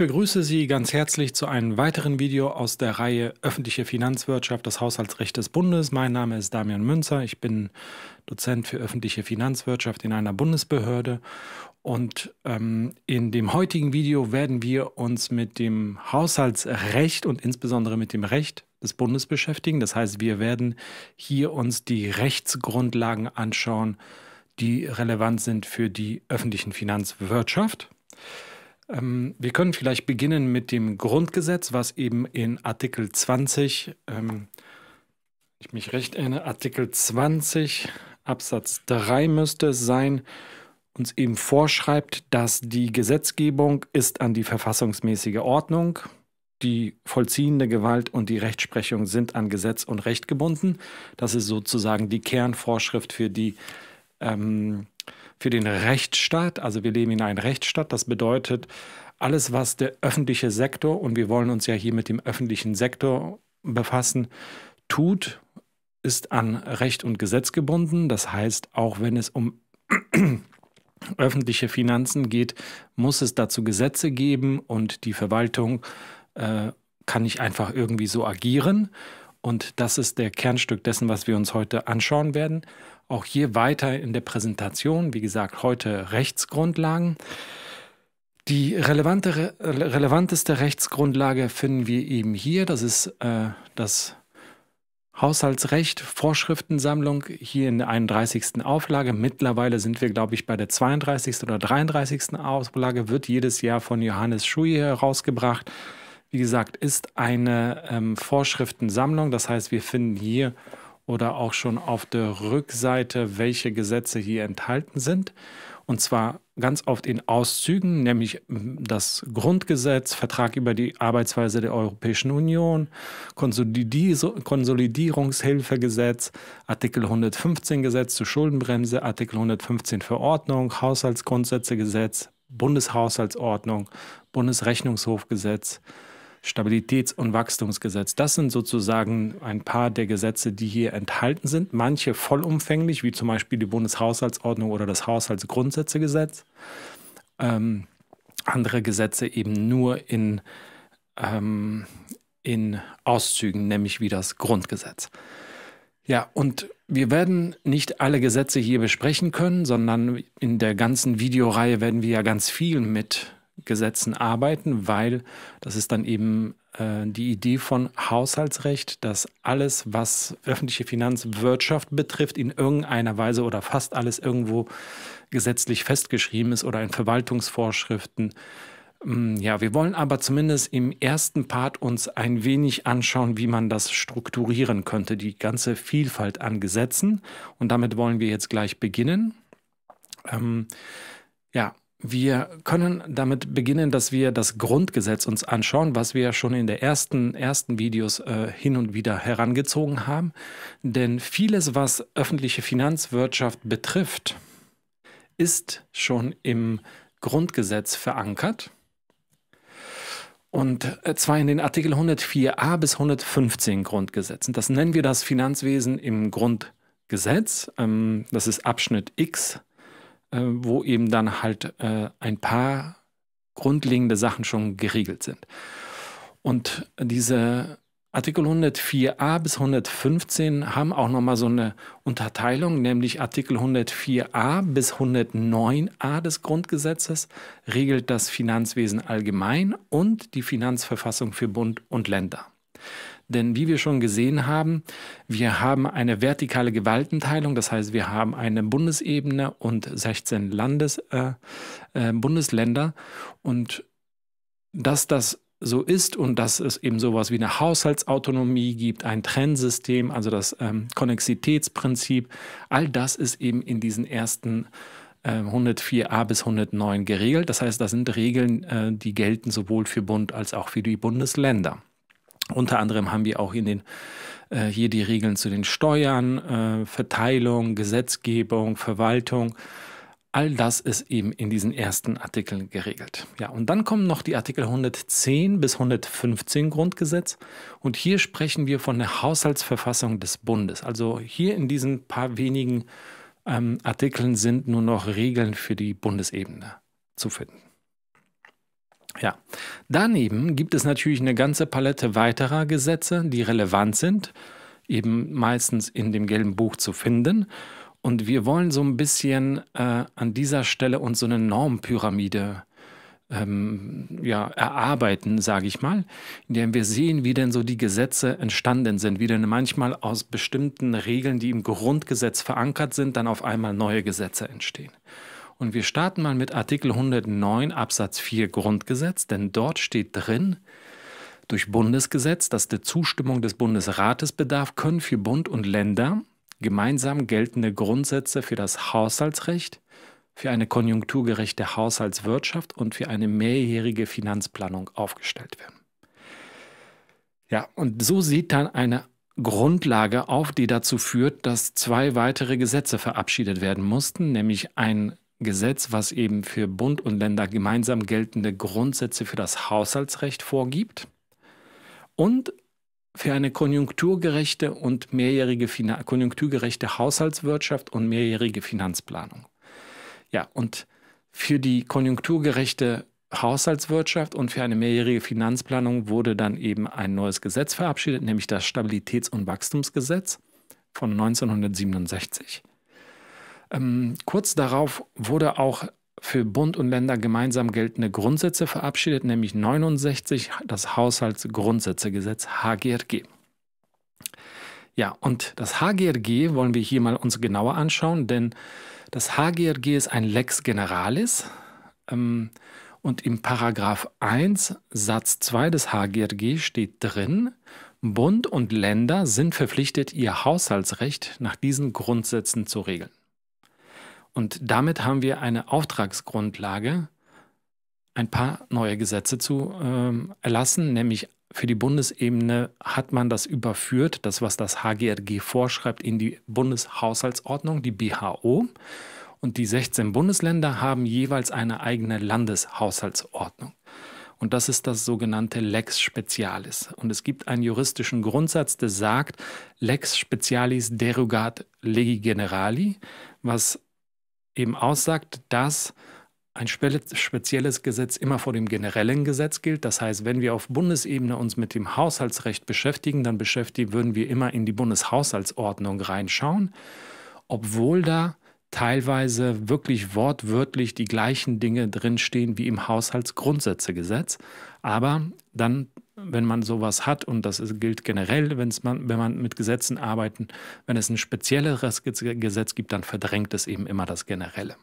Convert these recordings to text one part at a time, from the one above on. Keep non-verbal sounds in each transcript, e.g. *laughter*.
begrüße Sie ganz herzlich zu einem weiteren Video aus der Reihe Öffentliche Finanzwirtschaft, das Haushaltsrecht des Bundes. Mein Name ist Damian Münzer, ich bin Dozent für öffentliche Finanzwirtschaft in einer Bundesbehörde und ähm, in dem heutigen Video werden wir uns mit dem Haushaltsrecht und insbesondere mit dem Recht des Bundes beschäftigen. Das heißt, wir werden hier uns die Rechtsgrundlagen anschauen, die relevant sind für die öffentlichen Finanzwirtschaft. Ähm, wir können vielleicht beginnen mit dem Grundgesetz, was eben in Artikel 20, ähm, ich mich recht erinnere, Artikel 20 Absatz 3 müsste es sein, uns eben vorschreibt, dass die Gesetzgebung ist an die verfassungsmäßige Ordnung, die vollziehende Gewalt und die Rechtsprechung sind an Gesetz und Recht gebunden. Das ist sozusagen die Kernvorschrift für die ähm, für den Rechtsstaat. Also wir leben in einem Rechtsstaat. Das bedeutet, alles, was der öffentliche Sektor, und wir wollen uns ja hier mit dem öffentlichen Sektor befassen, tut, ist an Recht und Gesetz gebunden. Das heißt, auch wenn es um *clears throat* öffentliche Finanzen geht, muss es dazu Gesetze geben und die Verwaltung äh, kann nicht einfach irgendwie so agieren. Und das ist der Kernstück dessen, was wir uns heute anschauen werden. Auch hier weiter in der Präsentation, wie gesagt, heute Rechtsgrundlagen. Die relevante, relevanteste Rechtsgrundlage finden wir eben hier. Das ist äh, das Haushaltsrecht, Vorschriftensammlung hier in der 31. Auflage. Mittlerweile sind wir, glaube ich, bei der 32. oder 33. Auflage, wird jedes Jahr von Johannes Schuhe herausgebracht wie gesagt, ist eine ähm, Vorschriftensammlung. Das heißt, wir finden hier oder auch schon auf der Rückseite, welche Gesetze hier enthalten sind. Und zwar ganz oft in Auszügen, nämlich hm, das Grundgesetz, Vertrag über die Arbeitsweise der Europäischen Union, Konsolidierungshilfegesetz, Artikel 115 Gesetz zur Schuldenbremse, Artikel 115 Verordnung, Haushaltsgrundsätzegesetz, Bundeshaushaltsordnung, Bundesrechnungshofgesetz, Stabilitäts- und Wachstumsgesetz. Das sind sozusagen ein paar der Gesetze, die hier enthalten sind. Manche vollumfänglich, wie zum Beispiel die Bundeshaushaltsordnung oder das Haushaltsgrundsätzegesetz. Ähm, andere Gesetze eben nur in, ähm, in Auszügen, nämlich wie das Grundgesetz. Ja, und wir werden nicht alle Gesetze hier besprechen können, sondern in der ganzen Videoreihe werden wir ja ganz viel mit Gesetzen arbeiten, weil das ist dann eben äh, die Idee von Haushaltsrecht, dass alles, was öffentliche Finanzwirtschaft betrifft, in irgendeiner Weise oder fast alles irgendwo gesetzlich festgeschrieben ist oder in Verwaltungsvorschriften. Mm, ja, wir wollen aber zumindest im ersten Part uns ein wenig anschauen, wie man das strukturieren könnte, die ganze Vielfalt an Gesetzen. Und damit wollen wir jetzt gleich beginnen. Ähm, ja, wir können damit beginnen, dass wir das Grundgesetz uns anschauen, was wir schon in den ersten, ersten Videos äh, hin und wieder herangezogen haben. Denn vieles, was öffentliche Finanzwirtschaft betrifft, ist schon im Grundgesetz verankert. Und äh, zwar in den Artikel 104a bis 115 Grundgesetzen. Das nennen wir das Finanzwesen im Grundgesetz. Ähm, das ist Abschnitt X äh, wo eben dann halt äh, ein paar grundlegende Sachen schon geregelt sind. Und diese Artikel 104a bis 115 haben auch nochmal so eine Unterteilung, nämlich Artikel 104a bis 109a des Grundgesetzes regelt das Finanzwesen allgemein und die Finanzverfassung für Bund und Länder. Denn wie wir schon gesehen haben, wir haben eine vertikale Gewaltenteilung, das heißt, wir haben eine Bundesebene und 16 Landes, äh, äh, Bundesländer. Und dass das so ist und dass es eben sowas wie eine Haushaltsautonomie gibt, ein Trennsystem, also das ähm, Konnexitätsprinzip, all das ist eben in diesen ersten 104a äh, bis 109 geregelt. Das heißt, das sind Regeln, äh, die gelten sowohl für Bund als auch für die Bundesländer. Unter anderem haben wir auch in den äh, hier die Regeln zu den Steuern, äh, Verteilung, Gesetzgebung, Verwaltung. All das ist eben in diesen ersten Artikeln geregelt. Ja, und dann kommen noch die Artikel 110 bis 115 Grundgesetz. Und hier sprechen wir von der Haushaltsverfassung des Bundes. Also hier in diesen paar wenigen ähm, Artikeln sind nur noch Regeln für die Bundesebene zu finden. Ja, daneben gibt es natürlich eine ganze Palette weiterer Gesetze, die relevant sind, eben meistens in dem gelben Buch zu finden. Und wir wollen so ein bisschen äh, an dieser Stelle uns so eine Normpyramide ähm, ja, erarbeiten, sage ich mal, indem wir sehen, wie denn so die Gesetze entstanden sind, wie denn manchmal aus bestimmten Regeln, die im Grundgesetz verankert sind, dann auf einmal neue Gesetze entstehen. Und wir starten mal mit Artikel 109 Absatz 4 Grundgesetz, denn dort steht drin, durch Bundesgesetz, das der Zustimmung des Bundesrates bedarf, können für Bund und Länder gemeinsam geltende Grundsätze für das Haushaltsrecht, für eine konjunkturgerechte Haushaltswirtschaft und für eine mehrjährige Finanzplanung aufgestellt werden. Ja, und so sieht dann eine Grundlage auf, die dazu führt, dass zwei weitere Gesetze verabschiedet werden mussten, nämlich ein Gesetz, was eben für Bund und Länder gemeinsam geltende Grundsätze für das Haushaltsrecht vorgibt und für eine konjunkturgerechte und mehrjährige Finan konjunkturgerechte Haushaltswirtschaft und mehrjährige Finanzplanung. Ja, und für die konjunkturgerechte Haushaltswirtschaft und für eine mehrjährige Finanzplanung wurde dann eben ein neues Gesetz verabschiedet, nämlich das Stabilitäts- und Wachstumsgesetz von 1967. Ähm, kurz darauf wurde auch für Bund und Länder gemeinsam geltende Grundsätze verabschiedet, nämlich 69 das Haushaltsgrundsätzegesetz HGRG. Ja, und das HGRG wollen wir hier mal uns genauer anschauen, denn das HGRG ist ein Lex Generalis ähm, und im Paragraph 1 Satz 2 des HGRG steht drin, Bund und Länder sind verpflichtet, ihr Haushaltsrecht nach diesen Grundsätzen zu regeln. Und damit haben wir eine Auftragsgrundlage, ein paar neue Gesetze zu ähm, erlassen, nämlich für die Bundesebene hat man das überführt, das was das HGRG vorschreibt, in die Bundeshaushaltsordnung, die BHO. Und die 16 Bundesländer haben jeweils eine eigene Landeshaushaltsordnung. Und das ist das sogenannte Lex Specialis. Und es gibt einen juristischen Grundsatz, der sagt, Lex Specialis derogat legi generali, was eben aussagt, dass ein spezielles Gesetz immer vor dem generellen Gesetz gilt. Das heißt, wenn wir auf Bundesebene uns mit dem Haushaltsrecht beschäftigen, dann beschäftigen, würden wir immer in die Bundeshaushaltsordnung reinschauen, obwohl da teilweise wirklich wortwörtlich die gleichen Dinge drinstehen wie im Haushaltsgrundsätzegesetz. Aber dann wenn man sowas hat, und das ist, gilt generell, man, wenn man mit Gesetzen arbeitet, wenn es ein spezielleres Gesetz gibt, dann verdrängt es eben immer das Generelle.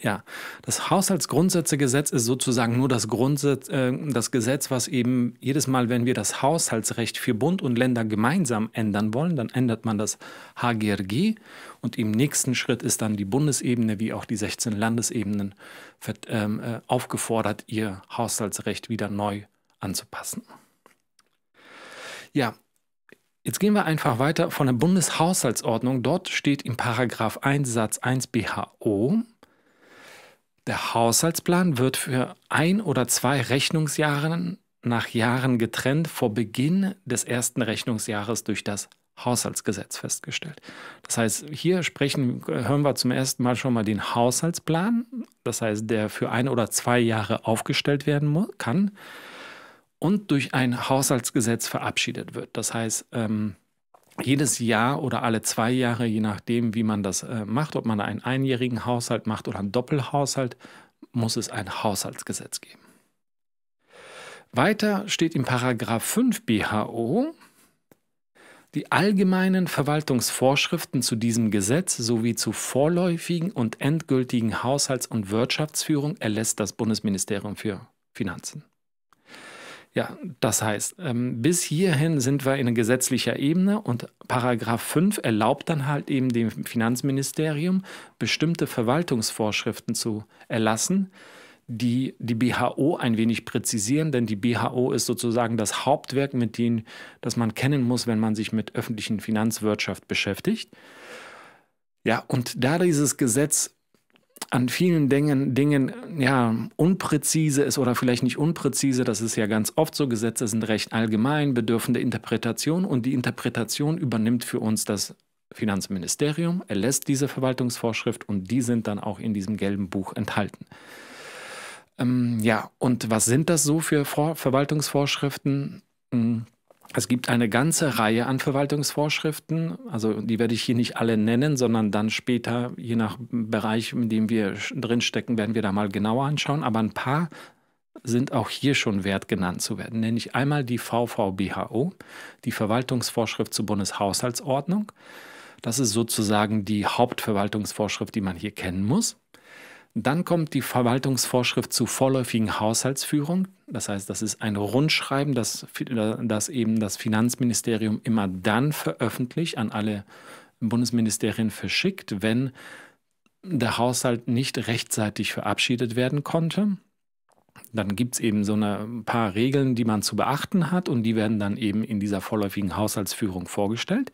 Ja, das Haushaltsgrundsätzegesetz ist sozusagen nur das, Grundsatz, äh, das Gesetz, was eben jedes Mal, wenn wir das Haushaltsrecht für Bund und Länder gemeinsam ändern wollen, dann ändert man das HGRG und im nächsten Schritt ist dann die Bundesebene wie auch die 16 Landesebenen ähm, äh, aufgefordert, ihr Haushaltsrecht wieder neu zu anzupassen. Ja, jetzt gehen wir einfach weiter von der Bundeshaushaltsordnung. Dort steht im Paragraph 1 Satz 1 BHO, der Haushaltsplan wird für ein oder zwei Rechnungsjahre nach Jahren getrennt vor Beginn des ersten Rechnungsjahres durch das Haushaltsgesetz festgestellt. Das heißt, hier sprechen, hören wir zum ersten Mal schon mal den Haushaltsplan, das heißt, der für ein oder zwei Jahre aufgestellt werden kann und durch ein Haushaltsgesetz verabschiedet wird. Das heißt, ähm, jedes Jahr oder alle zwei Jahre, je nachdem, wie man das äh, macht, ob man einen einjährigen Haushalt macht oder einen Doppelhaushalt, muss es ein Haushaltsgesetz geben. Weiter steht im Paragraph 5 BHO, die allgemeinen Verwaltungsvorschriften zu diesem Gesetz sowie zu vorläufigen und endgültigen Haushalts- und Wirtschaftsführung erlässt das Bundesministerium für Finanzen. Ja, das heißt, ähm, bis hierhin sind wir in gesetzlicher Ebene und Paragraph 5 erlaubt dann halt eben dem Finanzministerium, bestimmte Verwaltungsvorschriften zu erlassen, die die BHO ein wenig präzisieren, denn die BHO ist sozusagen das Hauptwerk, mit dem das man kennen muss, wenn man sich mit öffentlichen Finanzwirtschaft beschäftigt. Ja, und da dieses Gesetz an vielen Dingen, Dingen ja, unpräzise ist oder vielleicht nicht unpräzise, das ist ja ganz oft so, Gesetze sind recht allgemein, bedürfen der Interpretation und die Interpretation übernimmt für uns das Finanzministerium, erlässt diese Verwaltungsvorschrift und die sind dann auch in diesem gelben Buch enthalten. Ähm, ja, und was sind das so für Vor Verwaltungsvorschriften? Hm. Es gibt eine ganze Reihe an Verwaltungsvorschriften, also die werde ich hier nicht alle nennen, sondern dann später, je nach Bereich, in dem wir drinstecken, werden wir da mal genauer anschauen. Aber ein paar sind auch hier schon wert genannt zu werden, nenne ich einmal die VVBHO, die Verwaltungsvorschrift zur Bundeshaushaltsordnung. Das ist sozusagen die Hauptverwaltungsvorschrift, die man hier kennen muss. Dann kommt die Verwaltungsvorschrift zur vorläufigen Haushaltsführung. Das heißt, das ist ein Rundschreiben, das, das eben das Finanzministerium immer dann veröffentlicht, an alle Bundesministerien verschickt, wenn der Haushalt nicht rechtzeitig verabschiedet werden konnte. Dann gibt es eben so ein paar Regeln, die man zu beachten hat und die werden dann eben in dieser vorläufigen Haushaltsführung vorgestellt.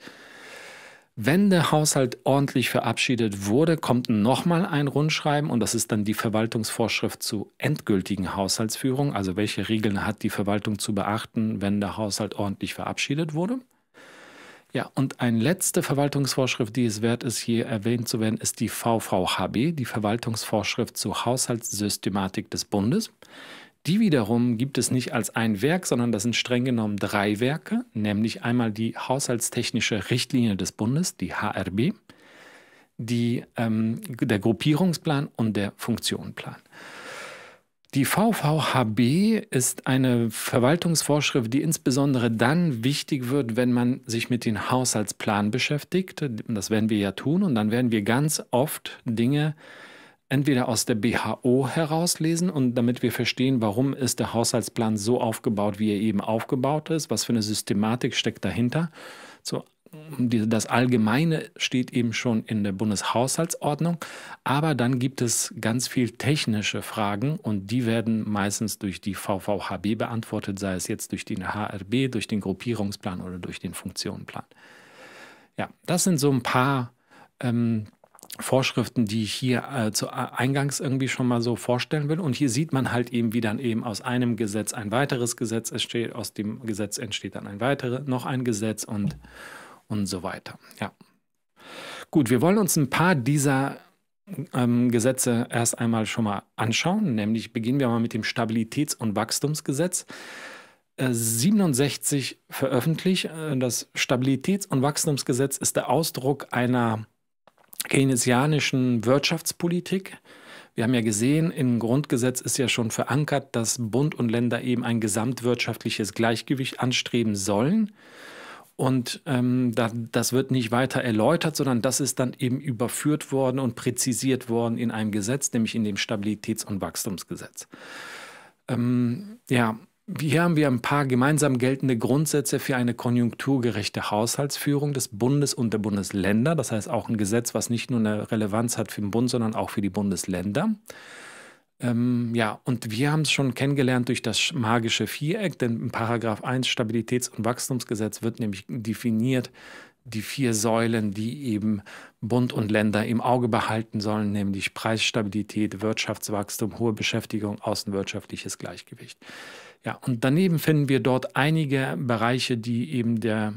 Wenn der Haushalt ordentlich verabschiedet wurde, kommt nochmal ein Rundschreiben und das ist dann die Verwaltungsvorschrift zur endgültigen Haushaltsführung, also welche Regeln hat die Verwaltung zu beachten, wenn der Haushalt ordentlich verabschiedet wurde. Ja, und eine letzte Verwaltungsvorschrift, die es wert ist, hier erwähnt zu werden, ist die VVHB, die Verwaltungsvorschrift zur Haushaltssystematik des Bundes. Die wiederum gibt es nicht als ein Werk, sondern das sind streng genommen drei Werke, nämlich einmal die haushaltstechnische Richtlinie des Bundes, die HRB, die, ähm, der Gruppierungsplan und der Funktionplan. Die VVHB ist eine Verwaltungsvorschrift, die insbesondere dann wichtig wird, wenn man sich mit dem Haushaltsplan beschäftigt. Das werden wir ja tun und dann werden wir ganz oft Dinge äh, entweder aus der BHO herauslesen und damit wir verstehen, warum ist der Haushaltsplan so aufgebaut, wie er eben aufgebaut ist, was für eine Systematik steckt dahinter. So, das Allgemeine steht eben schon in der Bundeshaushaltsordnung, aber dann gibt es ganz viel technische Fragen und die werden meistens durch die VVHB beantwortet, sei es jetzt durch den HRB, durch den Gruppierungsplan oder durch den Funktionenplan. Ja, das sind so ein paar ähm, Vorschriften, die ich hier äh, zu, äh, eingangs irgendwie schon mal so vorstellen will. Und hier sieht man halt eben, wie dann eben aus einem Gesetz ein weiteres Gesetz entsteht, aus dem Gesetz entsteht dann ein weiteres, noch ein Gesetz und, und so weiter. Ja. Gut, wir wollen uns ein paar dieser ähm, Gesetze erst einmal schon mal anschauen, nämlich beginnen wir mal mit dem Stabilitäts- und Wachstumsgesetz. 67 äh, veröffentlicht. Äh, das Stabilitäts- und Wachstumsgesetz ist der Ausdruck einer keynesianischen Wirtschaftspolitik. Wir haben ja gesehen, im Grundgesetz ist ja schon verankert, dass Bund und Länder eben ein gesamtwirtschaftliches Gleichgewicht anstreben sollen. Und ähm, da, das wird nicht weiter erläutert, sondern das ist dann eben überführt worden und präzisiert worden in einem Gesetz, nämlich in dem Stabilitäts- und Wachstumsgesetz. Ähm, ja, hier haben wir ein paar gemeinsam geltende Grundsätze für eine konjunkturgerechte Haushaltsführung des Bundes und der Bundesländer. Das heißt auch ein Gesetz, was nicht nur eine Relevanz hat für den Bund, sondern auch für die Bundesländer. Ähm, ja, und wir haben es schon kennengelernt durch das magische Viereck, denn in Paragraph 1 Stabilitäts- und Wachstumsgesetz wird nämlich definiert, die vier Säulen, die eben Bund und Länder im Auge behalten sollen, nämlich Preisstabilität, Wirtschaftswachstum, hohe Beschäftigung, außenwirtschaftliches Gleichgewicht. Ja, und daneben finden wir dort einige Bereiche, die eben der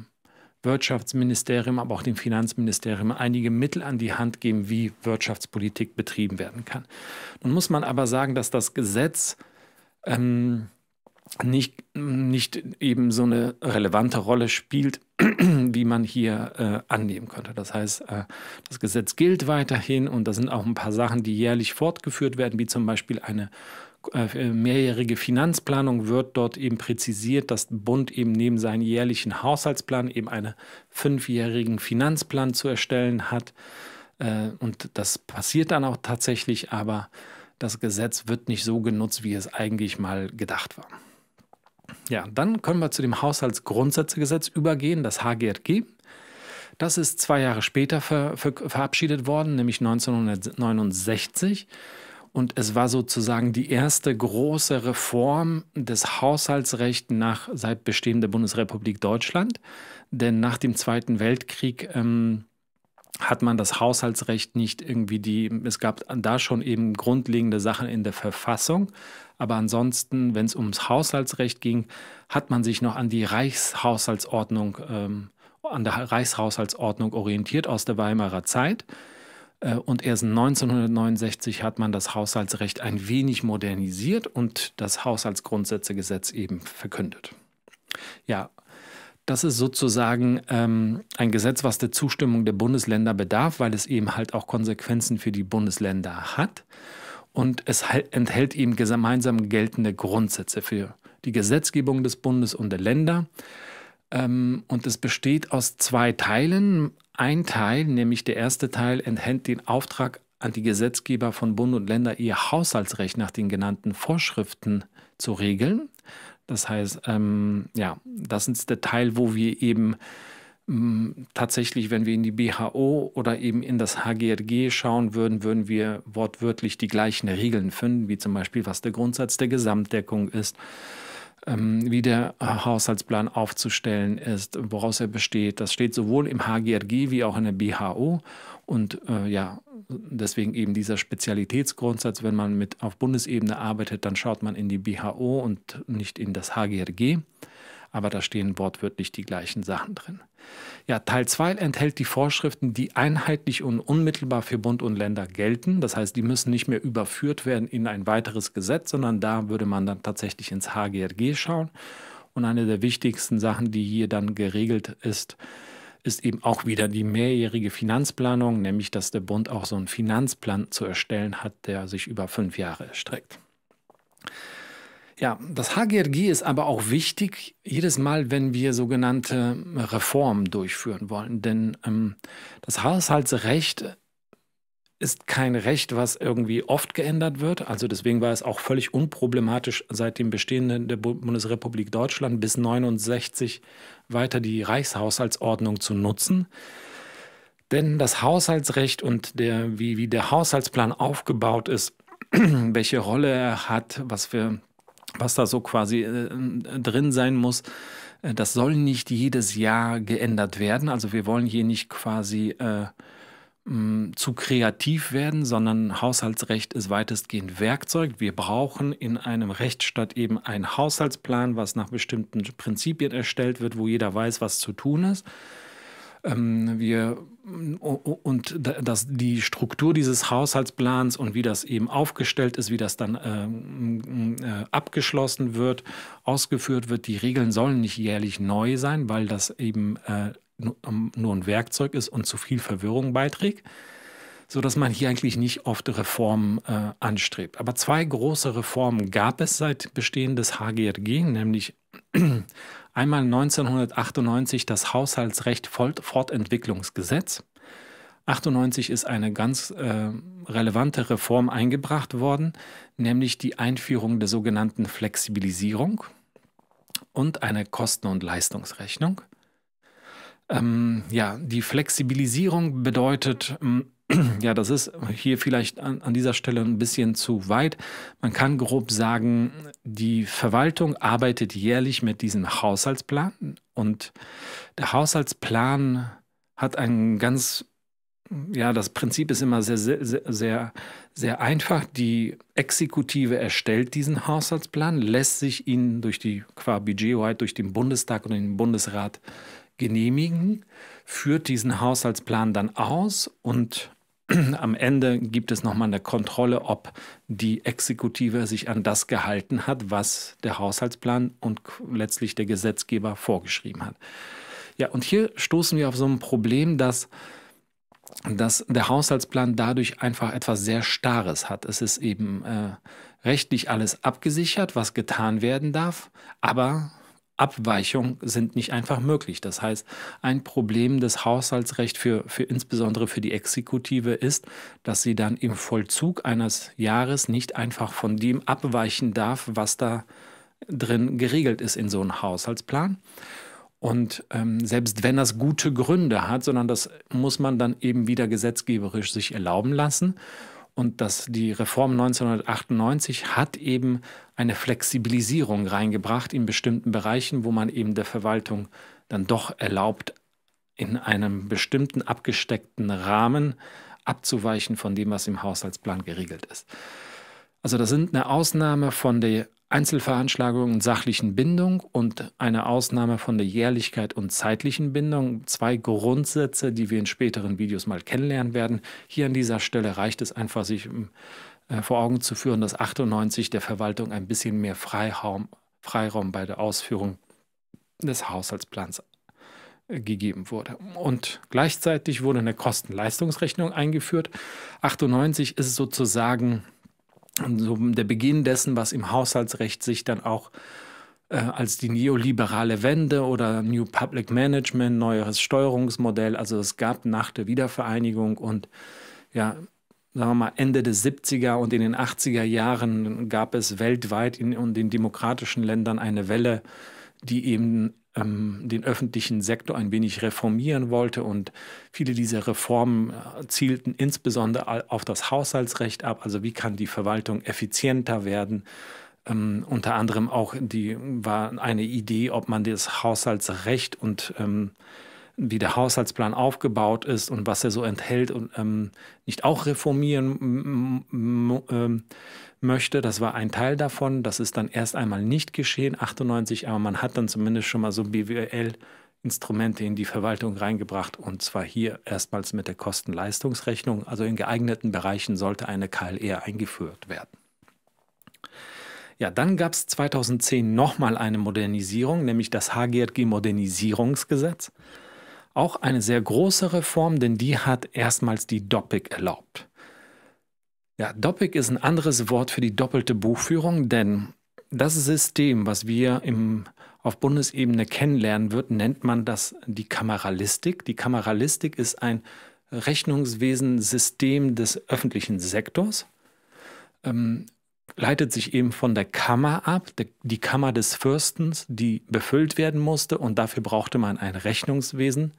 Wirtschaftsministerium, aber auch dem Finanzministerium einige Mittel an die Hand geben, wie Wirtschaftspolitik betrieben werden kann. Nun muss man aber sagen, dass das Gesetz ähm, nicht, nicht eben so eine relevante Rolle spielt, *clears throat* wie man hier äh, annehmen könnte. Das heißt, äh, das Gesetz gilt weiterhin und da sind auch ein paar Sachen, die jährlich fortgeführt werden, wie zum Beispiel eine äh, mehrjährige Finanzplanung wird dort eben präzisiert, dass Bund eben neben seinem jährlichen Haushaltsplan eben einen fünfjährigen Finanzplan zu erstellen hat. Äh, und das passiert dann auch tatsächlich, aber das Gesetz wird nicht so genutzt, wie es eigentlich mal gedacht war. Ja, dann können wir zu dem Haushaltsgrundsätzegesetz übergehen, das HGRG. Das ist zwei Jahre später ver ver verabschiedet worden, nämlich 1969. Und es war sozusagen die erste große Reform des Haushaltsrechts nach seit Bestehen der Bundesrepublik Deutschland. Denn nach dem Zweiten Weltkrieg ähm, hat man das Haushaltsrecht nicht irgendwie die, es gab da schon eben grundlegende Sachen in der Verfassung, aber ansonsten, wenn es ums Haushaltsrecht ging, hat man sich noch an die Reichshaushaltsordnung, ähm, an der Reichshaushaltsordnung orientiert aus der Weimarer Zeit. Äh, und erst 1969 hat man das Haushaltsrecht ein wenig modernisiert und das Haushaltsgrundsätzegesetz eben verkündet. Ja, das ist sozusagen ähm, ein Gesetz, was der Zustimmung der Bundesländer bedarf, weil es eben halt auch Konsequenzen für die Bundesländer hat. Und es enthält eben gemeinsam geltende Grundsätze für die Gesetzgebung des Bundes und der Länder. Ähm, und es besteht aus zwei Teilen ein Teil, nämlich der erste Teil, enthält den Auftrag an die Gesetzgeber von Bund und Länder, ihr Haushaltsrecht nach den genannten Vorschriften zu regeln. Das heißt, ähm, ja, das ist der Teil, wo wir eben mm, tatsächlich, wenn wir in die BHO oder eben in das HGRG schauen würden, würden wir wortwörtlich die gleichen Regeln finden, wie zum Beispiel, was der Grundsatz der Gesamtdeckung ist ähm, wie der Haushaltsplan aufzustellen ist, woraus er besteht. Das steht sowohl im HGRG wie auch in der BHO. Und äh, ja, deswegen eben dieser Spezialitätsgrundsatz, wenn man mit auf Bundesebene arbeitet, dann schaut man in die BHO und nicht in das HGRG. Aber da stehen wortwörtlich die gleichen Sachen drin. Ja, Teil 2 enthält die Vorschriften, die einheitlich und unmittelbar für Bund und Länder gelten. Das heißt, die müssen nicht mehr überführt werden in ein weiteres Gesetz, sondern da würde man dann tatsächlich ins HGRG schauen. Und eine der wichtigsten Sachen, die hier dann geregelt ist, ist eben auch wieder die mehrjährige Finanzplanung, nämlich dass der Bund auch so einen Finanzplan zu erstellen hat, der sich über fünf Jahre erstreckt. Ja, das HGRG ist aber auch wichtig jedes Mal, wenn wir sogenannte Reformen durchführen wollen. Denn ähm, das Haushaltsrecht ist kein Recht, was irgendwie oft geändert wird. Also deswegen war es auch völlig unproblematisch seit dem Bestehen der Bundesrepublik Deutschland bis 69 weiter die Reichshaushaltsordnung zu nutzen. Denn das Haushaltsrecht und der, wie, wie der Haushaltsplan aufgebaut ist, *clears throat* welche Rolle er hat, was für was da so quasi äh, drin sein muss. Äh, das soll nicht jedes Jahr geändert werden. Also wir wollen hier nicht quasi äh, mh, zu kreativ werden, sondern Haushaltsrecht ist weitestgehend Werkzeug. Wir brauchen in einem Rechtsstaat eben einen Haushaltsplan, was nach bestimmten Prinzipien erstellt wird, wo jeder weiß, was zu tun ist. Ähm, wir und dass die Struktur dieses Haushaltsplans und wie das eben aufgestellt ist, wie das dann äh, äh, abgeschlossen wird, ausgeführt wird, die Regeln sollen nicht jährlich neu sein, weil das eben äh, ähm, nur ein Werkzeug ist und zu viel Verwirrung beiträgt, sodass man hier eigentlich nicht oft Reformen anstrebt. Aber zwei große Reformen gab es seit Bestehen des HGRG, nämlich Einmal 1998 das Haushaltsrecht Fortentwicklungsgesetz. 1998 ist eine ganz äh, relevante Reform eingebracht worden, nämlich die Einführung der sogenannten Flexibilisierung und eine Kosten- und Leistungsrechnung. Ähm, ja, die Flexibilisierung bedeutet, ähm, *clears throat* ja, das ist hier vielleicht an, an, dieser Stelle ein bisschen zu weit. Man kann grob sagen, die Verwaltung arbeitet jährlich mit diesem Haushaltsplan und der Haushaltsplan hat ein ganz, ja, das Prinzip ist immer sehr, sehr, sehr, sehr, einfach. Die Exekutive erstellt diesen Haushaltsplan, lässt sich ihn durch die, qua Budgethoheit, durch den Bundestag und den Bundesrat genehmigen, führt diesen Haushaltsplan dann aus und *clears throat* am Ende gibt es nochmal eine Kontrolle, ob die Exekutive sich an das gehalten hat, was der Haushaltsplan und letztlich der Gesetzgeber vorgeschrieben hat. Ja, und hier stoßen wir auf so ein Problem, dass, dass der Haushaltsplan dadurch einfach etwas sehr Starres hat. Es ist eben äh, rechtlich alles abgesichert, was getan werden darf, aber Abweichungen sind nicht einfach möglich. Das heißt, ein Problem des Haushaltsrechts für, für insbesondere für die Exekutive ist, dass sie dann im Vollzug eines Jahres nicht einfach von dem abweichen darf, was da drin geregelt ist in so einem Haushaltsplan. Und ähm, selbst wenn das gute Gründe hat, sondern das muss man dann eben wieder gesetzgeberisch sich erlauben lassen. Und dass die Reform 1998 hat eben eine Flexibilisierung reingebracht in bestimmten Bereichen, wo man eben der Verwaltung dann doch erlaubt, in einem bestimmten abgesteckten Rahmen abzuweichen von dem, was im Haushaltsplan geregelt ist. Also das sind eine Ausnahme von der Einzelveranschlagungen sachlichen Bindung und eine Ausnahme von der Jährlichkeit und zeitlichen Bindung. Zwei Grundsätze, die wir in späteren Videos mal kennenlernen werden. Hier an dieser Stelle reicht es einfach, sich ähm, äh, vor Augen zu führen, dass 98 der Verwaltung ein bisschen mehr Freiraum, Freiraum bei der Ausführung des Haushaltsplans äh, gegeben wurde. Und gleichzeitig wurde eine Kosten-Leistungsrechnung eingeführt. 98 ist sozusagen so der Beginn dessen, was im Haushaltsrecht sich dann auch äh, als die neoliberale Wende oder New Public Management, neueres Steuerungsmodell, also es gab nach der Wiedervereinigung und ja, sagen wir mal, Ende der 70er und in den 80er Jahren gab es weltweit in, in den demokratischen Ländern eine Welle, die eben ähm, den öffentlichen Sektor ein wenig reformieren wollte. Und viele dieser Reformen äh, zielten insbesondere auf das Haushaltsrecht ab, also wie kann die Verwaltung effizienter werden. Ähm, unter anderem auch die war eine Idee, ob man das Haushaltsrecht und ähm, wie der Haushaltsplan aufgebaut ist und was er so enthält und ähm, nicht auch reformieren ähm, möchte. Das war ein Teil davon. Das ist dann erst einmal nicht geschehen, 98, aber man hat dann zumindest schon mal so BWL. Instrumente in die Verwaltung reingebracht und zwar hier erstmals mit der Kosten-Leistungsrechnung. Also in geeigneten Bereichen sollte eine KLR e eingeführt werden. Ja, dann gab es 2010 nochmal eine Modernisierung, nämlich das HGRG-Modernisierungsgesetz auch eine sehr große Reform, denn die hat erstmals die Doppik erlaubt. Ja, Doppik ist ein anderes Wort für die doppelte Buchführung, denn das System, was wir im, auf Bundesebene kennenlernen wird, nennt man das die Kameralistik. Die Kameralistik ist ein Rechnungswesensystem des öffentlichen Sektors. Ähm, leitet sich eben von der Kammer ab, die Kammer des Fürstens, die befüllt werden musste und dafür brauchte man ein Rechnungswesen.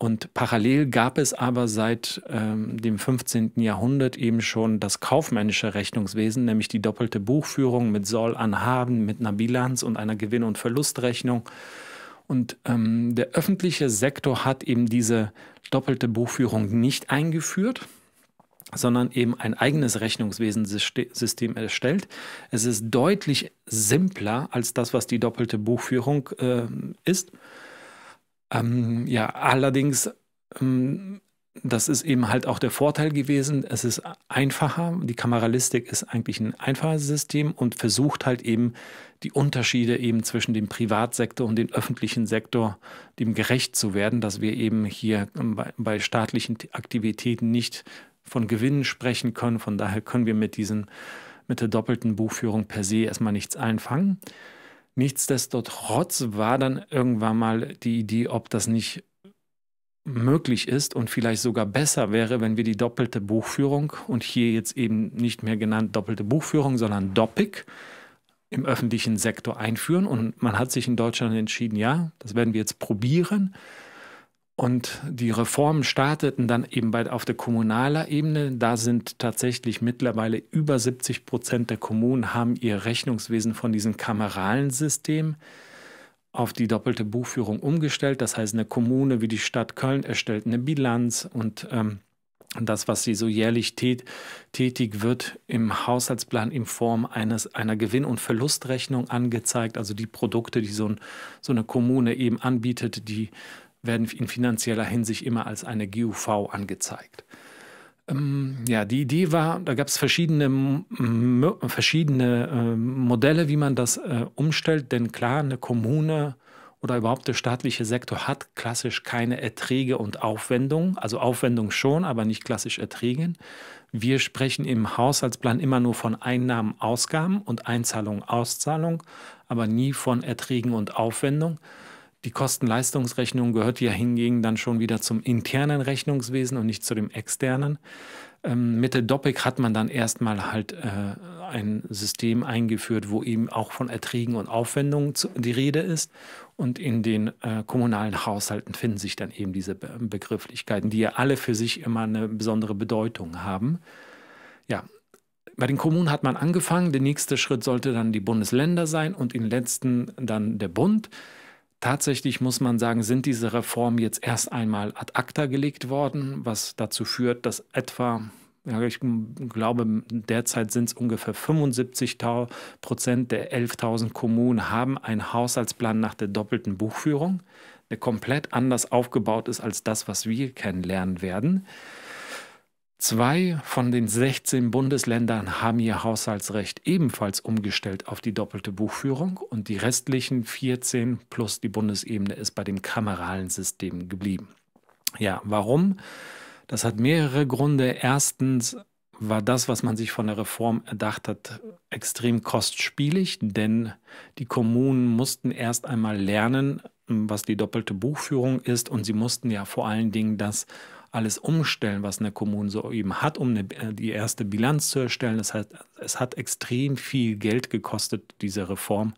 Und parallel gab es aber seit ähm, dem 15. Jahrhundert eben schon das kaufmännische Rechnungswesen, nämlich die doppelte Buchführung mit Soll an Haben, mit einer Bilanz und einer Gewinn- und Verlustrechnung. Und ähm, der öffentliche Sektor hat eben diese doppelte Buchführung nicht eingeführt sondern eben ein eigenes Rechnungswesensystem erstellt. Es ist deutlich simpler als das, was die doppelte Buchführung äh, ist. Ähm, ja, allerdings, ähm, das ist eben halt auch der Vorteil gewesen. Es ist einfacher. Die Kameralistik ist eigentlich ein einfaches System und versucht halt eben die Unterschiede eben zwischen dem Privatsektor und dem öffentlichen Sektor dem gerecht zu werden, dass wir eben hier ähm, bei, bei staatlichen Aktivitäten nicht von Gewinnen sprechen können. Von daher können wir mit, diesen, mit der doppelten Buchführung per se erstmal nichts einfangen. Nichtsdestotrotz war dann irgendwann mal die Idee, ob das nicht möglich ist und vielleicht sogar besser wäre, wenn wir die doppelte Buchführung und hier jetzt eben nicht mehr genannt doppelte Buchführung, sondern DOPIC im öffentlichen Sektor einführen. Und man hat sich in Deutschland entschieden, ja, das werden wir jetzt probieren. Und die Reformen starteten dann eben bei, auf der kommunaler Ebene. Da sind tatsächlich mittlerweile über 70 Prozent der Kommunen haben ihr Rechnungswesen von diesem kameralen System auf die doppelte Buchführung umgestellt. Das heißt, eine Kommune wie die Stadt Köln erstellt eine Bilanz und ähm, das, was sie so jährlich tät, tätig wird, im Haushaltsplan in Form eines, einer Gewinn- und Verlustrechnung angezeigt. Also die Produkte, die so, ein, so eine Kommune eben anbietet, die werden in finanzieller Hinsicht immer als eine GUV angezeigt. Ähm, ja, die Idee war, da gab es verschiedene, verschiedene ähm, Modelle, wie man das äh, umstellt, denn klar, eine Kommune oder überhaupt der staatliche Sektor hat klassisch keine Erträge und Aufwendungen, also Aufwendungen schon, aber nicht klassisch Erträge. Wir sprechen im Haushaltsplan immer nur von Einnahmen, Ausgaben und Einzahlung, Auszahlung, aber nie von Erträgen und Aufwendungen. Die Kosten-Leistungsrechnung gehört ja hingegen dann schon wieder zum internen Rechnungswesen und nicht zu dem externen. Ähm, mit der Doppik hat man dann erstmal halt äh, ein System eingeführt, wo eben auch von Erträgen und Aufwendungen zu, die Rede ist. Und in den äh, kommunalen Haushalten finden sich dann eben diese Be Begrifflichkeiten, die ja alle für sich immer eine besondere Bedeutung haben. Ja, bei den Kommunen hat man angefangen. Der nächste Schritt sollte dann die Bundesländer sein und im letzten dann der Bund. Tatsächlich muss man sagen, sind diese Reformen jetzt erst einmal ad acta gelegt worden, was dazu führt, dass etwa ja, ich glaube, derzeit sind es ungefähr 75 Prozent der 11.000 Kommunen haben einen Haushaltsplan nach der doppelten Buchführung, der komplett anders aufgebaut ist als das, was wir kennenlernen werden. Zwei von den 16 Bundesländern haben ihr Haushaltsrecht ebenfalls umgestellt auf die doppelte Buchführung und die restlichen 14 plus die Bundesebene ist bei dem kameralen System geblieben. Ja, warum? Das hat mehrere Gründe. Erstens war das, was man sich von der Reform erdacht hat, extrem kostspielig, denn die Kommunen mussten erst einmal lernen, was die doppelte Buchführung ist und sie mussten ja vor allen Dingen das alles umstellen, was eine Kommune so eben hat, um eine, äh, die erste Bilanz zu erstellen. Das heißt, es hat extrem viel Geld gekostet, diese Reform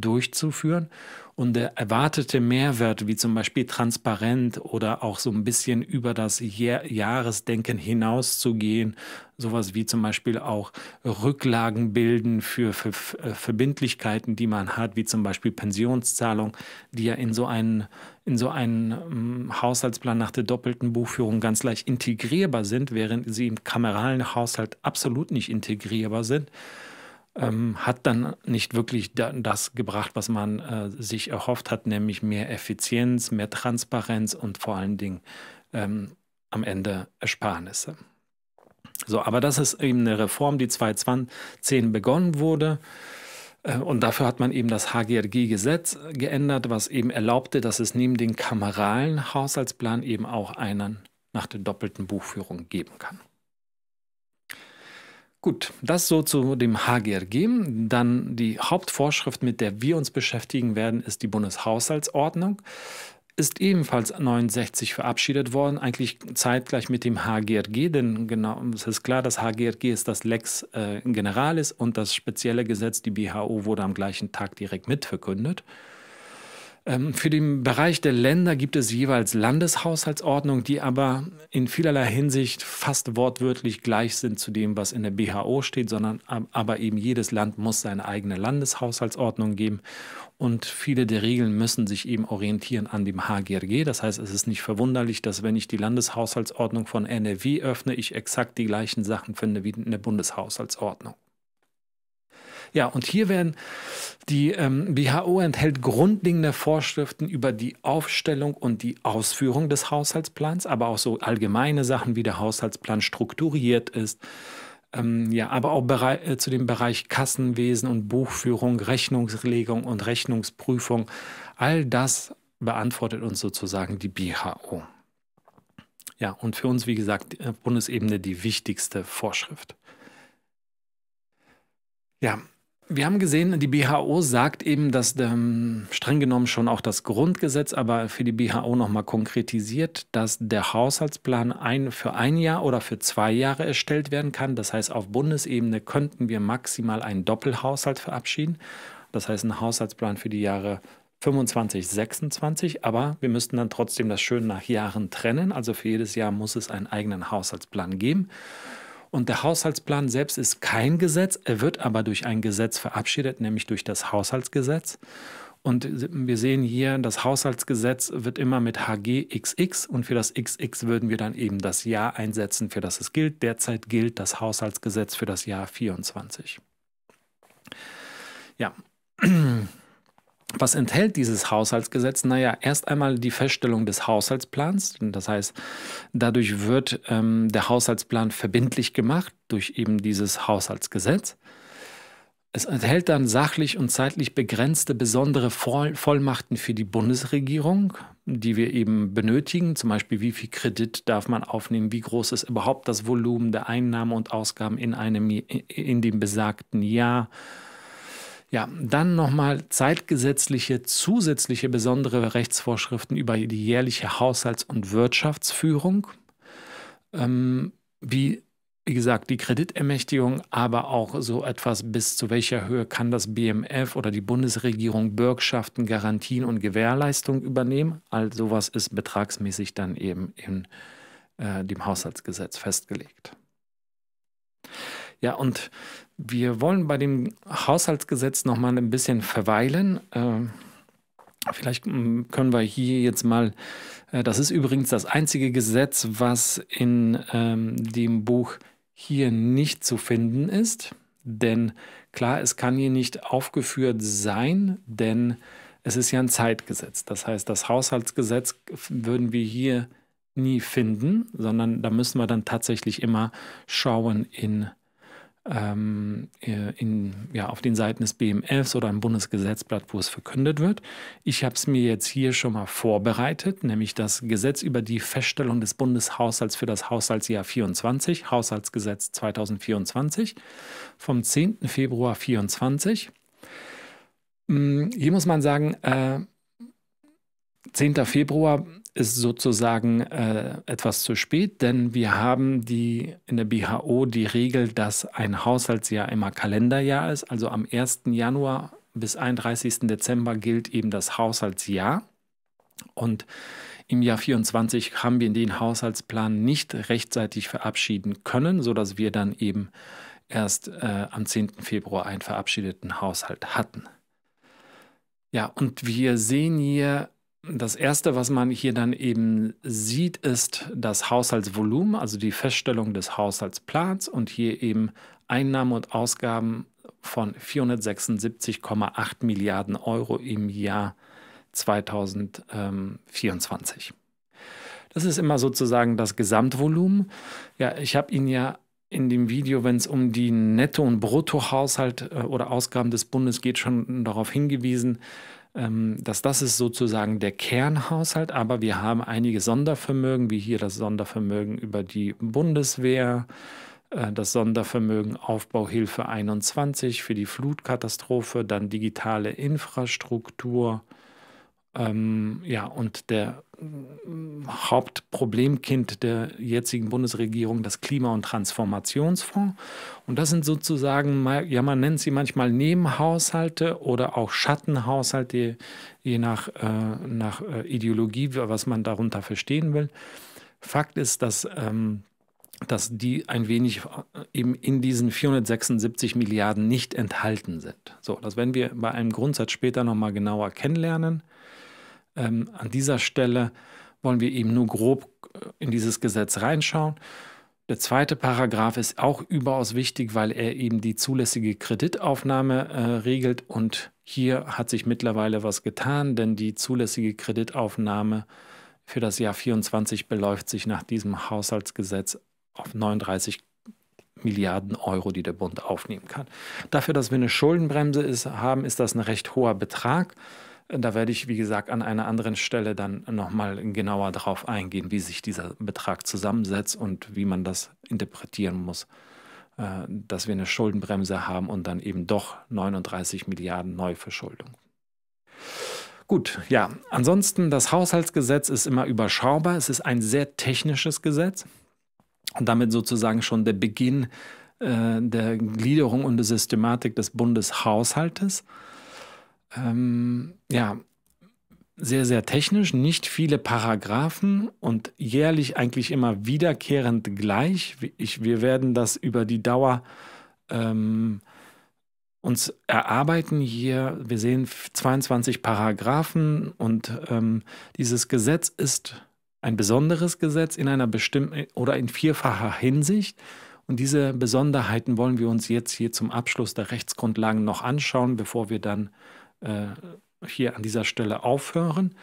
durchzuführen. Und der erwartete Mehrwert, wie zum Beispiel transparent oder auch so ein bisschen über das Jahresdenken hinauszugehen, sowas wie zum Beispiel auch Rücklagen bilden für, äh, Verbindlichkeiten, die man hat, wie zum Beispiel Pensionszahlung, die ja in so einen, in so einen mm, Haushaltsplan nach der doppelten Buchführung ganz leicht integrierbar sind, während sie im kameralen Haushalt absolut nicht integrierbar sind ähm, hat dann nicht wirklich da, das gebracht, was man äh, sich erhofft hat, nämlich mehr Effizienz, mehr Transparenz und vor allen Dingen ähm, am Ende Ersparnisse. So, aber das ist eben eine Reform, die 2010 begonnen wurde. Äh, und dafür hat man eben das HGRG-Gesetz geändert, was eben erlaubte, dass es neben dem kameralen Haushaltsplan eben auch einen nach der doppelten Buchführung geben kann. Gut, das so zu dem HGRG. Dann die Hauptvorschrift, mit der wir uns beschäftigen werden, ist die Bundeshaushaltsordnung. Ist ebenfalls 69 verabschiedet worden, eigentlich zeitgleich mit dem HGRG, denn genau, es ist klar, das HGRG ist das Lex äh, Generalis und das spezielle Gesetz, die BHO, wurde am gleichen Tag direkt mitverkündet. Ähm, für den Bereich der Länder gibt es jeweils Landeshaushaltsordnungen, die aber in vielerlei Hinsicht fast wortwörtlich gleich sind zu dem, was in der BHO steht, sondern aber eben jedes Land muss seine eigene Landeshaushaltsordnung geben und viele der Regeln müssen sich eben orientieren an dem HGRG. Das heißt, es ist nicht verwunderlich, dass wenn ich die Landeshaushaltsordnung von NRW öffne, ich exakt die gleichen Sachen finde wie in der Bundeshaushaltsordnung. Ja, und hier werden die ähm, WHO enthält grundlegende Vorschriften über die Aufstellung und die Ausführung des Haushaltsplans, aber auch so allgemeine Sachen, wie der Haushaltsplan strukturiert ist. Ähm, ja, aber auch äh, zu dem Bereich Kassenwesen und Buchführung, Rechnungslegung und Rechnungsprüfung. All das beantwortet uns sozusagen die BHO. Ja, und für uns, wie gesagt, äh, Bundesebene die wichtigste Vorschrift. Ja, wir haben gesehen, die BHO sagt eben, dass ähm, streng genommen schon auch das Grundgesetz, aber für die BHO nochmal konkretisiert, dass der Haushaltsplan ein, für ein Jahr oder für zwei Jahre erstellt werden kann. Das heißt, auf Bundesebene könnten wir maximal einen Doppelhaushalt verabschieden. Das heißt, einen Haushaltsplan für die Jahre 25, 26, aber wir müssten dann trotzdem das schön nach Jahren trennen. Also für jedes Jahr muss es einen eigenen Haushaltsplan geben. Und der Haushaltsplan selbst ist kein Gesetz, er wird aber durch ein Gesetz verabschiedet, nämlich durch das Haushaltsgesetz. Und wir sehen hier, das Haushaltsgesetz wird immer mit HGXX und für das XX würden wir dann eben das Jahr einsetzen, für das es gilt. Derzeit gilt das Haushaltsgesetz für das Jahr 24. Ja. Was enthält dieses Haushaltsgesetz? Naja, erst einmal die Feststellung des Haushaltsplans. Das heißt, dadurch wird ähm, der Haushaltsplan verbindlich gemacht durch eben dieses Haushaltsgesetz. Es enthält dann sachlich und zeitlich begrenzte besondere Voll Vollmachten für die Bundesregierung, die wir eben benötigen. Zum Beispiel, wie viel Kredit darf man aufnehmen? Wie groß ist überhaupt das Volumen der Einnahmen und Ausgaben in, einem, in dem besagten Jahr? Ja, dann nochmal zeitgesetzliche zusätzliche besondere Rechtsvorschriften über die jährliche Haushalts- und Wirtschaftsführung, ähm, wie, wie gesagt die Kreditermächtigung, aber auch so etwas, bis zu welcher Höhe kann das BMF oder die Bundesregierung Bürgschaften, Garantien und Gewährleistung übernehmen. All sowas ist betragsmäßig dann eben in äh, dem Haushaltsgesetz festgelegt. Ja, und wir wollen bei dem Haushaltsgesetz noch mal ein bisschen verweilen. Ähm, vielleicht mm, können wir hier jetzt mal, äh, das ist übrigens das einzige Gesetz, was in ähm, dem Buch hier nicht zu finden ist. Denn klar, es kann hier nicht aufgeführt sein, denn es ist ja ein Zeitgesetz. Das heißt, das Haushaltsgesetz würden wir hier nie finden, sondern da müssen wir dann tatsächlich immer schauen in ähm, äh, in, ja, auf den Seiten des BMFs oder im Bundesgesetzblatt, wo es verkündet wird. Ich habe es mir jetzt hier schon mal vorbereitet, nämlich das Gesetz über die Feststellung des Bundeshaushalts für das Haushaltsjahr 24, Haushaltsgesetz 2024 vom 10. Februar 2024. Hm, hier muss man sagen, äh, 10. Februar ist sozusagen äh, etwas zu spät, denn wir haben die in der BHO die Regel, dass ein Haushaltsjahr immer Kalenderjahr ist. Also am 1. Januar bis 31. Dezember gilt eben das Haushaltsjahr. Und im Jahr 24 haben wir den Haushaltsplan nicht rechtzeitig verabschieden können, sodass wir dann eben erst äh, am 10. Februar einen verabschiedeten Haushalt hatten. Ja, und wir sehen hier das Erste, was man hier dann eben sieht, ist das Haushaltsvolumen, also die Feststellung des Haushaltsplans und hier eben Einnahmen und Ausgaben von 476,8 Milliarden Euro im Jahr 2024. Das ist immer sozusagen das Gesamtvolumen. Ja, ich habe Ihnen ja in dem Video, wenn es um die Netto- und Bruttohaushalt äh, oder Ausgaben des Bundes geht, schon darauf hingewiesen, ähm, dass das ist sozusagen der Kernhaushalt, aber wir haben einige Sondervermögen, wie hier das Sondervermögen über die Bundeswehr, äh, das Sondervermögen Aufbauhilfe 21 für die Flutkatastrophe, dann digitale Infrastruktur, ähm, ja, und der Hauptproblemkind der jetzigen Bundesregierung das Klima- und Transformationsfonds. Und das sind sozusagen, ja, man nennt sie manchmal Nebenhaushalte oder auch Schattenhaushalte, je nach, äh, nach äh, Ideologie, was man darunter verstehen will. Fakt ist, dass, ähm, dass die ein wenig äh, eben in diesen 476 Milliarden nicht enthalten sind. So, das werden wir bei einem Grundsatz später nochmal genauer kennenlernen. Ähm, an dieser Stelle wollen wir eben nur grob äh, in dieses Gesetz reinschauen. Der zweite Paragraph ist auch überaus wichtig, weil er eben die zulässige Kreditaufnahme äh, regelt. Und hier hat sich mittlerweile was getan, denn die zulässige Kreditaufnahme für das Jahr 24 beläuft sich nach diesem Haushaltsgesetz auf 39 Milliarden Euro, die der Bund aufnehmen kann. Dafür, dass wir eine Schuldenbremse ist, haben, ist das ein recht hoher Betrag. Da werde ich, wie gesagt, an einer anderen Stelle dann nochmal genauer darauf eingehen, wie sich dieser Betrag zusammensetzt und wie man das interpretieren muss, äh, dass wir eine Schuldenbremse haben und dann eben doch 39 Milliarden Neuverschuldung. Gut, ja, ansonsten, das Haushaltsgesetz ist immer überschaubar. Es ist ein sehr technisches Gesetz und damit sozusagen schon der Beginn äh, der Gliederung und der Systematik des Bundeshaushaltes ähm, ja, sehr, sehr technisch, nicht viele Paragraphen und jährlich eigentlich immer wiederkehrend gleich. Ich, wir werden das über die Dauer ähm, uns erarbeiten hier. Wir sehen 22 Paragraphen und ähm, dieses Gesetz ist ein besonderes Gesetz in einer bestimmten äh, oder in vierfacher Hinsicht. Und diese Besonderheiten wollen wir uns jetzt hier zum Abschluss der Rechtsgrundlagen noch anschauen, bevor wir dann äh, hier an dieser Stelle aufhören.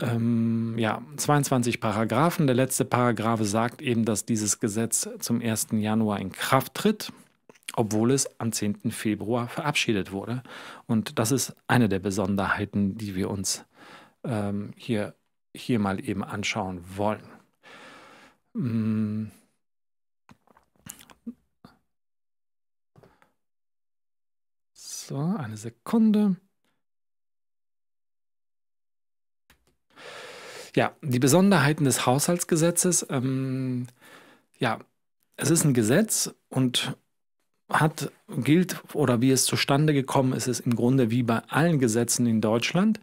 Ähm, ja, 22 Paragraphen. Der letzte Paragraph sagt eben, dass dieses Gesetz zum 1. Januar in Kraft tritt, obwohl es am 10. Februar verabschiedet wurde. Und das ist eine der Besonderheiten, die wir uns ähm, hier, hier mal eben anschauen wollen. Hm. So, eine Sekunde. Ja, die Besonderheiten des Haushaltsgesetzes. Ähm, ja, es ist ein Gesetz und hat, gilt oder wie es zustande gekommen ist, ist im Grunde wie bei allen Gesetzen in Deutschland.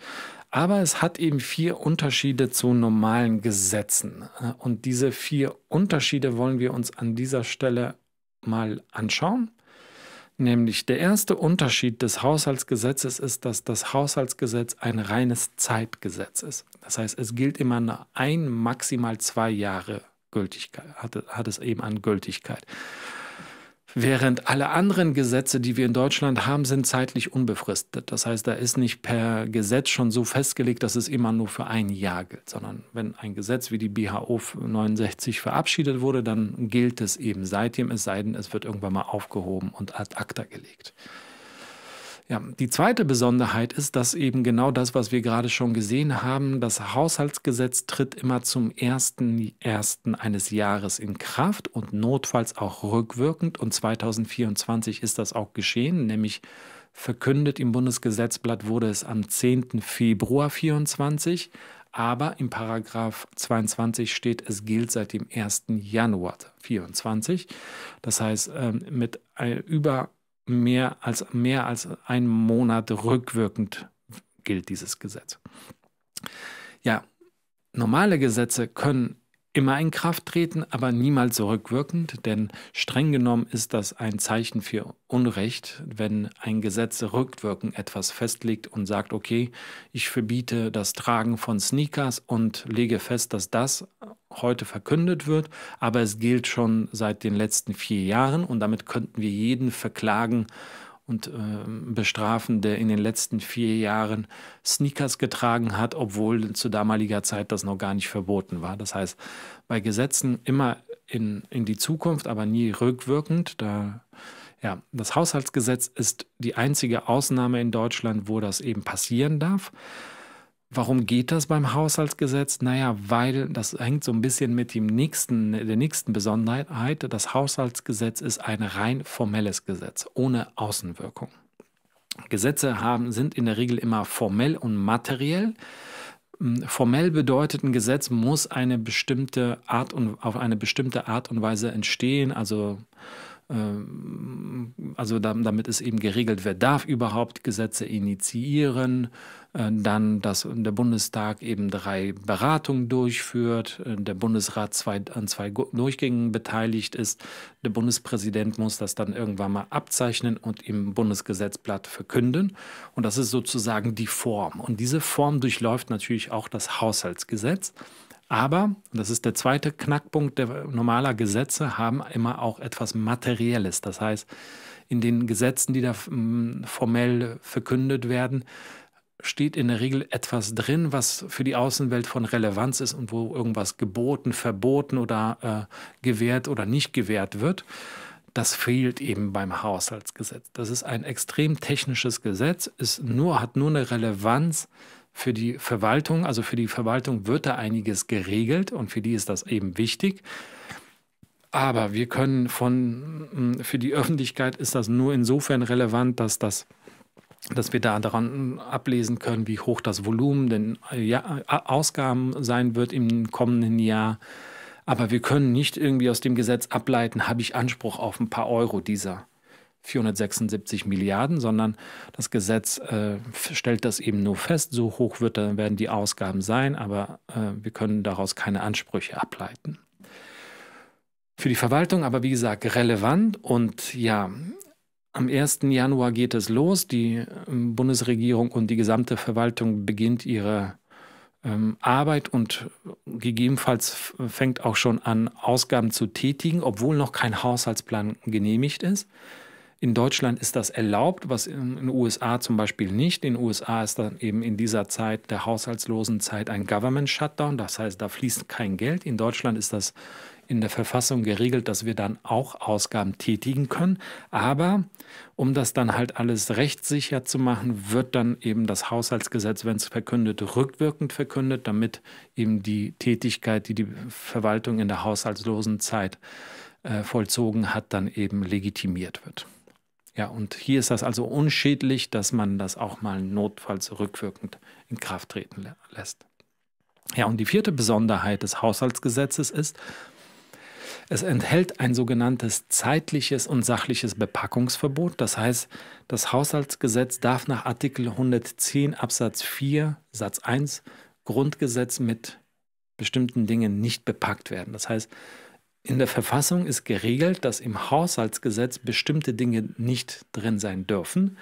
Aber es hat eben vier Unterschiede zu normalen Gesetzen. Und diese vier Unterschiede wollen wir uns an dieser Stelle mal anschauen. Nämlich der erste Unterschied des Haushaltsgesetzes ist, dass das Haushaltsgesetz ein reines Zeitgesetz ist. Das heißt, es gilt immer nur ein, maximal zwei Jahre Gültigkeit, hat, hat es eben an Gültigkeit. Während alle anderen Gesetze, die wir in Deutschland haben, sind zeitlich unbefristet. Das heißt, da ist nicht per Gesetz schon so festgelegt, dass es immer nur für ein Jahr gilt, sondern wenn ein Gesetz wie die BHO 69 verabschiedet wurde, dann gilt es eben seitdem, es sei denn, es wird irgendwann mal aufgehoben und ad acta gelegt. Ja, die zweite Besonderheit ist, dass eben genau das, was wir gerade schon gesehen haben, das Haushaltsgesetz tritt immer zum 1.1. eines Jahres in Kraft und notfalls auch rückwirkend. Und 2024 ist das auch geschehen, nämlich verkündet im Bundesgesetzblatt wurde es am 10. Februar 2024. aber im Paragraph 22 steht, es gilt seit dem 1. Januar 2024. Das heißt, ähm, mit äh, über mehr als, mehr als einen Monat rückwirkend gilt dieses Gesetz. Ja, normale Gesetze können immer in Kraft treten, aber niemals so rückwirkend, denn streng genommen ist das ein Zeichen für Unrecht, wenn ein Gesetz rückwirkend etwas festlegt und sagt, okay, ich verbiete das Tragen von Sneakers und lege fest, dass das heute verkündet wird, aber es gilt schon seit den letzten vier Jahren und damit könnten wir jeden verklagen, äh, und äh, bestrafen, der in den letzten vier Jahren Sneakers getragen hat, obwohl zu damaliger Zeit das noch gar nicht verboten war. Das heißt, bei Gesetzen immer in, in die Zukunft, aber nie rückwirkend. Da, ja, das Haushaltsgesetz ist die einzige Ausnahme in Deutschland, wo das eben passieren darf. Warum geht das beim Haushaltsgesetz? Naja, weil das hängt so ein bisschen mit dem nächsten, der nächsten Besonderheit. Das Haushaltsgesetz ist ein rein formelles Gesetz, ohne Außenwirkung. Gesetze haben, sind in der Regel immer formell und materiell. Hm, formell bedeutet, ein Gesetz muss eine bestimmte Art und auf eine bestimmte Art und Weise entstehen, also ähm, also damit ist eben geregelt, wer darf überhaupt Gesetze initiieren, äh, dann, dass der Bundestag eben drei Beratungen durchführt, äh, der Bundesrat zwei, an zwei Durchgängen beteiligt ist, der Bundespräsident muss das dann irgendwann mal abzeichnen und im Bundesgesetzblatt verkünden. Und das ist sozusagen die Form. Und diese Form durchläuft natürlich auch das Haushaltsgesetz. Aber, das ist der zweite Knackpunkt der normaler Gesetze, haben immer auch etwas Materielles. Das heißt, in den Gesetzen, die da mm, formell verkündet werden, steht in der Regel etwas drin, was für die Außenwelt von Relevanz ist und wo irgendwas geboten, verboten oder äh, gewährt oder nicht gewährt wird. Das fehlt eben beim Haushaltsgesetz. Das ist ein extrem technisches Gesetz, ist nur, hat nur eine Relevanz für die Verwaltung. Also für die Verwaltung wird da einiges geregelt und für die ist das eben wichtig. Aber wir können von, mm, für die Öffentlichkeit ist das nur insofern relevant, dass das dass wir da daran ablesen können, wie hoch das Volumen der Ausgaben sein wird im kommenden Jahr. Aber wir können nicht irgendwie aus dem Gesetz ableiten, habe ich Anspruch auf ein paar Euro dieser. 476 Milliarden, sondern das Gesetz äh, stellt das eben nur fest, so hoch wird, dann äh, werden die Ausgaben sein, aber äh, wir können daraus keine Ansprüche ableiten. Für die Verwaltung aber, wie gesagt, relevant und ja, am 1. Januar geht es los. Die ähm, Bundesregierung und die gesamte Verwaltung beginnt ihre ähm, Arbeit und gegebenenfalls fängt auch schon an, Ausgaben zu tätigen, obwohl noch kein Haushaltsplan genehmigt ist. In Deutschland ist das erlaubt, was in den USA zum Beispiel nicht. In den USA ist dann eben in dieser Zeit, der Haushaltslosenzeit ein Government Shutdown. Das heißt, da fließt kein Geld. In Deutschland ist das in der Verfassung geregelt, dass wir dann auch Ausgaben tätigen können. Aber um das dann halt alles rechtssicher zu machen, wird dann eben das Haushaltsgesetz, wenn es verkündet, rückwirkend verkündet, damit eben die Tätigkeit, die die Verwaltung in der Haushaltslosenzeit äh, vollzogen hat, dann eben legitimiert wird. Ja, und hier ist das also unschädlich, dass man das auch mal notfalls rückwirkend in Kraft treten lässt. Ja, und die vierte Besonderheit des Haushaltsgesetzes ist, es enthält ein sogenanntes zeitliches und sachliches Bepackungsverbot. Das heißt, das Haushaltsgesetz darf nach Artikel 110 Absatz 4 Satz 1 Grundgesetz mit bestimmten Dingen nicht bepackt werden. Das heißt, in der Verfassung ist geregelt, dass im Haushaltsgesetz bestimmte Dinge nicht drin sein dürfen.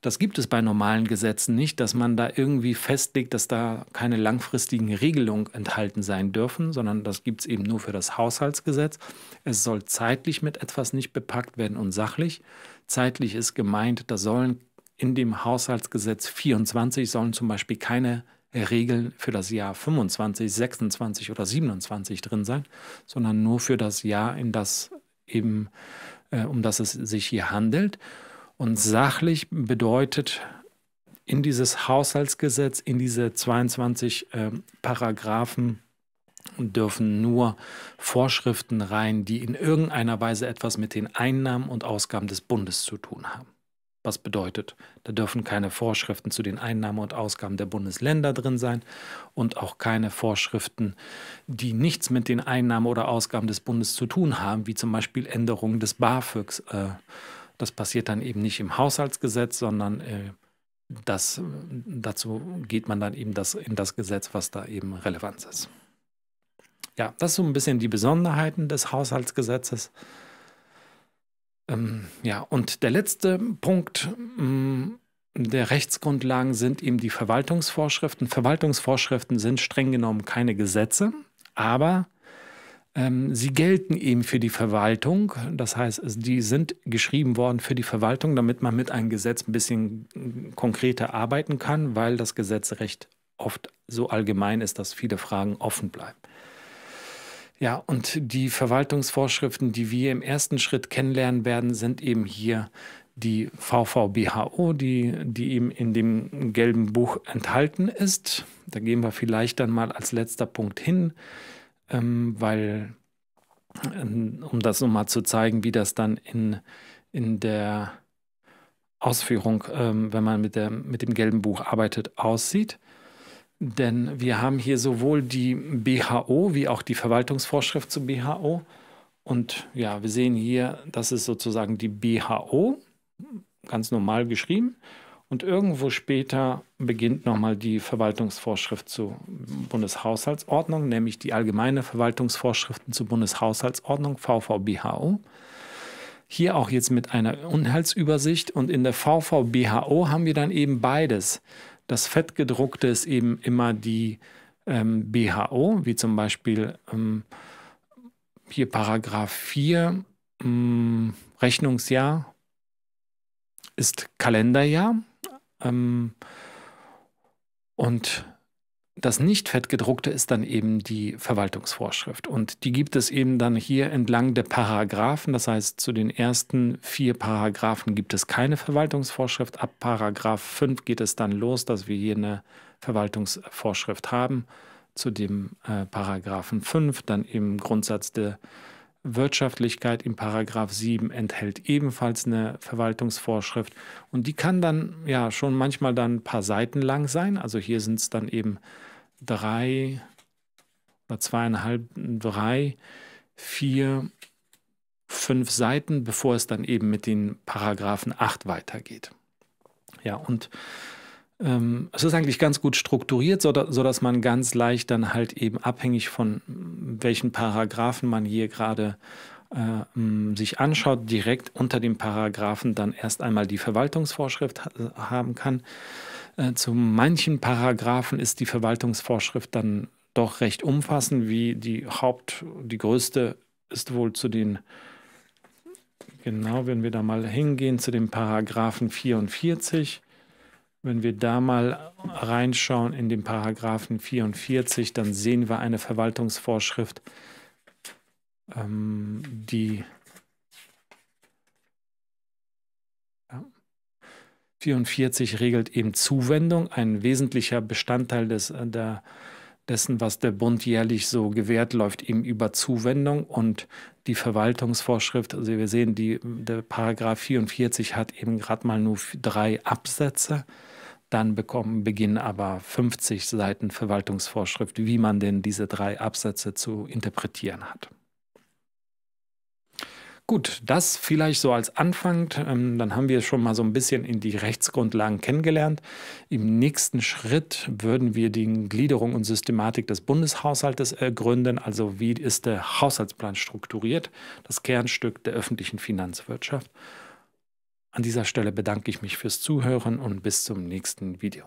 Das gibt es bei normalen Gesetzen nicht, dass man da irgendwie festlegt, dass da keine langfristigen Regelungen enthalten sein dürfen, sondern das gibt es eben nur für das Haushaltsgesetz. Es soll zeitlich mit etwas nicht bepackt werden und sachlich. Zeitlich ist gemeint, da sollen in dem Haushaltsgesetz 24 sollen zum Beispiel keine Regeln für das Jahr 25, 26 oder 27 drin sein, sondern nur für das Jahr, in das eben, äh, um das es sich hier handelt. Und sachlich bedeutet in dieses Haushaltsgesetz, in diese 22 äh, Paragraphen dürfen nur Vorschriften rein, die in irgendeiner Weise etwas mit den Einnahmen und Ausgaben des Bundes zu tun haben was bedeutet, da dürfen keine Vorschriften zu den Einnahmen und Ausgaben der Bundesländer drin sein und auch keine Vorschriften, die nichts mit den Einnahmen oder Ausgaben des Bundes zu tun haben, wie zum Beispiel Änderungen des BAföGs. Äh, das passiert dann eben nicht im Haushaltsgesetz, sondern äh, das, dazu geht man dann eben das, in das Gesetz, was da eben relevant ist. Ja, das sind so ein bisschen die Besonderheiten des Haushaltsgesetzes. Ähm, ja, und der letzte Punkt mm, der Rechtsgrundlagen sind eben die Verwaltungsvorschriften. Verwaltungsvorschriften sind streng genommen keine Gesetze, aber ähm, sie gelten eben für die Verwaltung. Das heißt, die sind geschrieben worden für die Verwaltung, damit man mit einem Gesetz ein bisschen mm, konkreter arbeiten kann, weil das Gesetz recht oft so allgemein ist, dass viele Fragen offen bleiben. Ja, und die Verwaltungsvorschriften, die wir im ersten Schritt kennenlernen werden, sind eben hier die VVBHO, die, die eben in dem gelben Buch enthalten ist. Da gehen wir vielleicht dann mal als letzter Punkt hin, ähm, weil, äh, um das nochmal zu zeigen, wie das dann in, in der Ausführung, ähm, wenn man mit, der, mit dem gelben Buch arbeitet, aussieht. Denn wir haben hier sowohl die BHO wie auch die Verwaltungsvorschrift zur BHO. Und ja, wir sehen hier, das ist sozusagen die BHO, ganz normal geschrieben. Und irgendwo später beginnt nochmal die Verwaltungsvorschrift zur Bundeshaushaltsordnung, nämlich die allgemeine Verwaltungsvorschriften zur Bundeshaushaltsordnung, VVBHO. Hier auch jetzt mit einer Unheilsübersicht. und in der VVBHO haben wir dann eben beides. Das Fettgedruckte ist eben immer die ähm, BHO, wie zum Beispiel ähm, hier Paragraph 4, ähm, Rechnungsjahr ist Kalenderjahr. Ähm, und das nicht fettgedruckte ist dann eben die Verwaltungsvorschrift. Und die gibt es eben dann hier entlang der Paragraphen. Das heißt, zu den ersten vier Paragraphen gibt es keine Verwaltungsvorschrift. Ab Paragraph 5 geht es dann los, dass wir hier eine Verwaltungsvorschrift haben. Zu dem äh, Paragraphen 5 dann eben Grundsatz der Wirtschaftlichkeit im Paragraph 7 enthält ebenfalls eine Verwaltungsvorschrift und die kann dann ja schon manchmal dann ein paar Seiten lang sein. Also hier sind es dann eben drei oder zweieinhalb, drei, vier, fünf Seiten, bevor es dann eben mit den Paragraphen 8 weitergeht. Ja, und ähm, es ist eigentlich ganz gut strukturiert, sodass man ganz leicht dann halt eben abhängig von mm, welchen Paragraphen man hier gerade äh, mm, sich anschaut, direkt unter dem Paragraphen dann erst einmal die Verwaltungsvorschrift haben kann. Äh, zu manchen Paragraphen ist die Verwaltungsvorschrift dann doch recht umfassend, wie die Haupt, die größte ist wohl zu den Genau, wenn wir da mal hingehen zu dem Paragraphen 44, wenn wir da mal reinschauen in den Paragraphen 44, dann sehen wir eine Verwaltungsvorschrift, ähm, die 44 regelt eben Zuwendung, ein wesentlicher Bestandteil des, äh, der, dessen, was der Bund jährlich so gewährt, läuft eben über Zuwendung und die Verwaltungsvorschrift, also wir sehen, die, der Paragraph 44 hat eben gerade mal nur drei Absätze. Dann bekommen, beginnen aber 50 Seiten Verwaltungsvorschrift, wie man denn diese drei Absätze zu interpretieren hat. Gut, das vielleicht so als Anfang. Ähm, dann haben wir schon mal so ein bisschen in die Rechtsgrundlagen kennengelernt. Im nächsten Schritt würden wir die Gliederung und Systematik des Bundeshaushaltes ergründen. also wie ist der Haushaltsplan strukturiert, das Kernstück der öffentlichen Finanzwirtschaft. An dieser Stelle bedanke ich mich fürs Zuhören und bis zum nächsten Video.